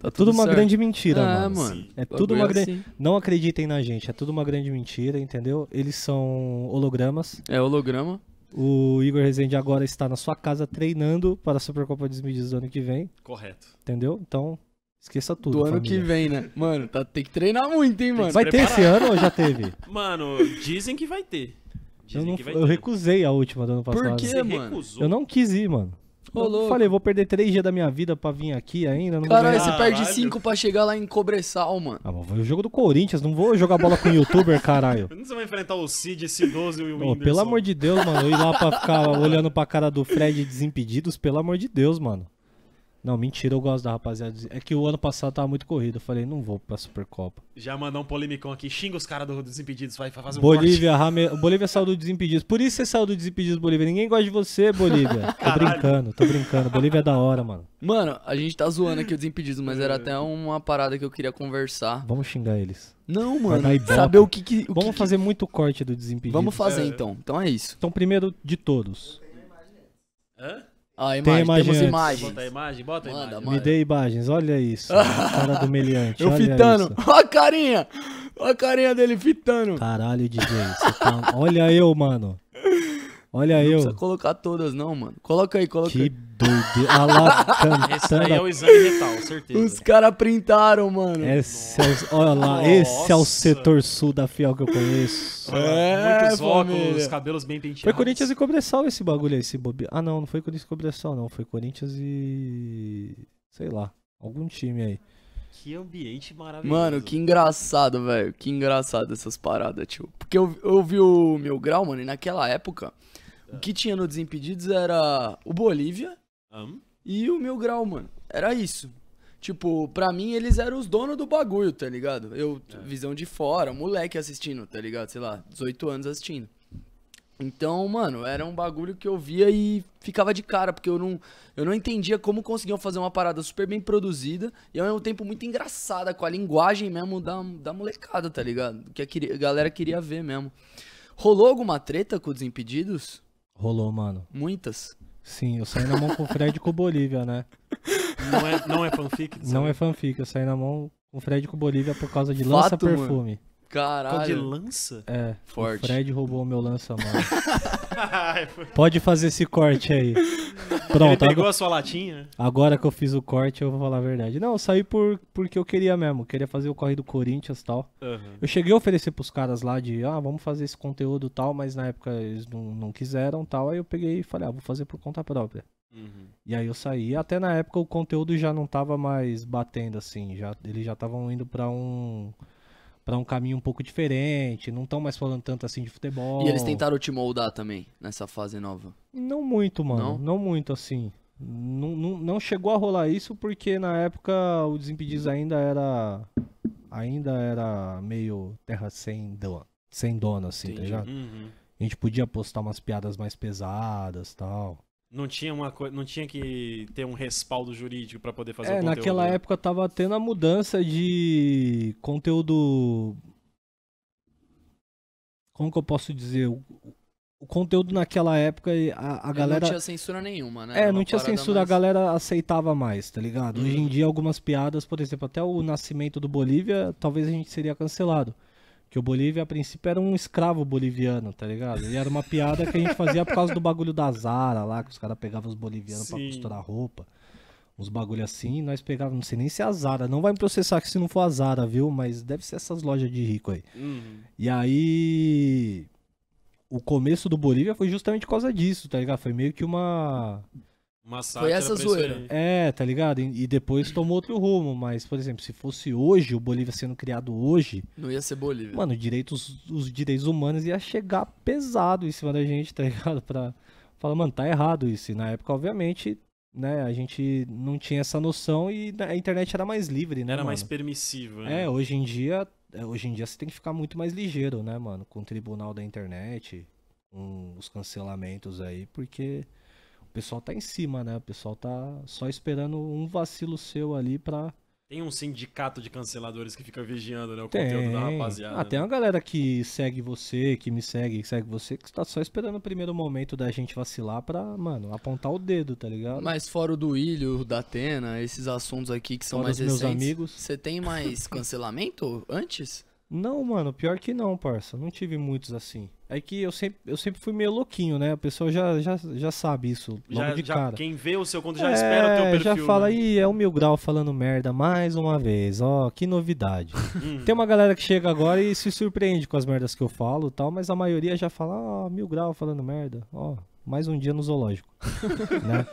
Tá tudo, tudo uma certo. grande mentira, ah, mano. mano. É tudo uma grande. Assim. Não acreditem na gente, é tudo uma grande mentira, entendeu? Eles são hologramas. É holograma. O Igor Rezende agora está na sua casa treinando para a Supercopa 2018 do ano que vem. Correto. Entendeu? Então, Esqueça tudo. Do ano família. que vem, né? Mano, tá, tem que treinar muito, hein, mano. Vai ter esse ano ou já teve? Mano, dizem que vai ter. Dizem eu, não, vai eu ter. recusei a última do ano passado. Por que, mano? Recusou? Eu não quis ir, mano. Eu falei, vou perder três dias da minha vida pra vir aqui ainda. Não Caralho, você perde cinco pra chegar lá em Cobressal, mano. Ah, mas o jogo do Corinthians, não vou jogar bola com o youtuber, caralho. Não você vai enfrentar o Cid, esse 12 e o Whindersson. Oh, pelo amor de Deus, mano. Ir lá pra ficar olhando pra cara do Fred desimpedidos, pelo amor de Deus, mano. Não, mentira, eu gosto da rapaziada. É que o ano passado tava muito corrido. Eu falei, não vou pra Supercopa. Já mandou um polemicão aqui. Xinga os caras do Desimpedidos, vai fazer um Bolívia, Rame... Bolívia saiu do Desimpedidos. Por isso você saiu do Desimpedidos, Bolívia. Ninguém gosta de você, Bolívia. tô brincando, tô brincando. Bolívia é da hora, mano. Mano, a gente tá zoando aqui o Desimpedidos, mas era é. até uma parada que eu queria conversar. Vamos xingar eles. Não, mano. Saber o que que... O Vamos que fazer que... muito corte do Desimpedidos. Vamos fazer, é. então. Então é isso. Então, primeiro de todos. Hã? Ah, imagem. Tem imagem Temos imagens. Bota a imagem, bota a manda, imagem. Manda. Me dê imagens, olha isso. cara do meliante. Eu olha fitando. Olha a carinha. Olha a carinha dele fitando. Caralho, DJ. Tá... olha eu, mano. Olha não eu. Não precisa colocar todas, não, mano. Coloca aí, coloca que aí. Que doideira. Ah lá, Esse aí é o exame retal, certeza. Os caras printaram, mano. Esse é o, olha lá, Nossa. esse é o setor sul da fiel que eu conheço. É, Muitos família. óculos, cabelos bem penteados. Foi Corinthians e Cobressal esse bagulho aí, esse bobe... Ah, não, não foi Corinthians e Cobressal, não. Foi Corinthians e... Sei lá, algum time aí. Que ambiente maravilhoso. Mano, que engraçado, velho. Que engraçado essas paradas, tio. Porque eu, eu vi o meu grau, mano, e naquela época, ah. o que tinha no Desimpedidos era o Bolívia um? e o meu grau, mano. Era isso. Tipo, pra mim eles eram os donos do bagulho, tá ligado? Eu, é. visão de fora, moleque assistindo, tá ligado? Sei lá, 18 anos assistindo. Então, mano, era um bagulho que eu via e ficava de cara, porque eu não, eu não entendia como conseguiam fazer uma parada super bem produzida e ao mesmo tempo muito engraçada, com a linguagem mesmo da, da molecada, tá ligado? Que a, a galera queria ver mesmo. Rolou alguma treta com os Impedidos? Rolou, mano. Muitas? Sim, eu saí na mão com o Fred e com o Bolívia, né? Não é, não é fanfic? Não é fanfic, eu saí na mão com o Fred e com o Bolívia por causa de Fato, lança-perfume. Caralho. de lança? É. Forte. O Fred roubou o meu lança, mano. Pode fazer esse corte aí. Pronto. Ele pegou agora, a sua latinha? Agora que eu fiz o corte, eu vou falar a verdade. Não, eu saí por, porque eu queria mesmo. Queria fazer o corre do Corinthians e tal. Uhum. Eu cheguei a oferecer pros caras lá de, ah, vamos fazer esse conteúdo e tal, mas na época eles não, não quiseram tal. Aí eu peguei e falei, ah, vou fazer por conta própria. Uhum. E aí eu saí, até na época o conteúdo já não tava mais batendo assim, já, eles já estavam indo para um para um caminho um pouco diferente, não estão mais falando tanto assim de futebol. E eles tentaram te moldar também nessa fase nova? Não muito, mano. Não, não muito assim. Não, não, não, chegou a rolar isso porque na época o Desimpedidos ainda era ainda era meio terra sem dona, sem dono assim, tá Entendi. tá ligado? Uhum. A gente podia postar umas piadas mais pesadas, tal. Não tinha, uma co... não tinha que ter um respaldo jurídico para poder fazer é, o conteúdo. Naquela né? época tava tendo a mudança de conteúdo. Como que eu posso dizer? O, conteúdo naquela época, a, a galera. Não tinha censura nenhuma, né? É, não tinha censura, mais... a galera aceitava mais, tá ligado? Uhum. Hoje em uhum. dia, algumas piadas, por exemplo, até o nascimento do Bolívia, talvez a gente seria cancelado. Que o Bolívia, a princípio, era um escravo boliviano, tá ligado? E era uma piada que a gente fazia por causa do bagulho da Zara lá, que os caras pegavam os bolivianos para costurar roupa. Uns bagulho assim, e nós pegávamos, não sei nem se é a Zara, não vai me processar que se não for a Zara, viu? Mas deve ser essas lojas de rico aí. Uhum. E aí. O começo do Bolívia foi justamente por causa disso, tá ligado? Foi meio que uma foi essa zoeira. É, tá ligado? E depois tomou outro rumo, mas, por exemplo, se fosse hoje, o Bolívia sendo criado hoje. Não ia ser Bolívia. Mano, direitos, os direitos humanos ia chegar pesado em cima da gente, tá ligado? Pra falar, mano, tá errado isso. E na época, obviamente, né, a gente não tinha essa noção e a internet era mais livre, né? Era mano? mais permissiva. Né? É, hoje em dia. É, hoje em dia você tem que ficar muito mais ligeiro, né, mano? Com o tribunal da internet, com os cancelamentos aí, porque o pessoal tá em cima, né? O pessoal tá só esperando um vacilo seu ali pra. Tem um sindicato de canceladores que fica vigiando, né? O tem. conteúdo da rapaziada. Ah, né? tem uma galera que segue você, que me segue, que segue você, que tá só esperando o primeiro momento da gente vacilar pra, mano, apontar o dedo, tá ligado? Mas fora o do Ilho, da Atena, esses assuntos aqui que são fora mais recentes. Você tem mais cancelamento antes? Não, mano, pior que não, parça. Não tive muitos assim. É que eu sempre, eu sempre fui meio louquinho, né? A pessoa já, já, já sabe isso logo já, de já, cara. Quem vê o seu conto já é, espera o teu é, perfil. Já fala, aí né? ih, é o Mil Grau falando merda mais uma vez. Ó, que novidade. Hum. Tem uma galera que chega agora e se surpreende com as merdas que eu falo tal, mas a maioria já fala, ó, Mil Grau falando merda. Ó, mais um dia no zoológico. né?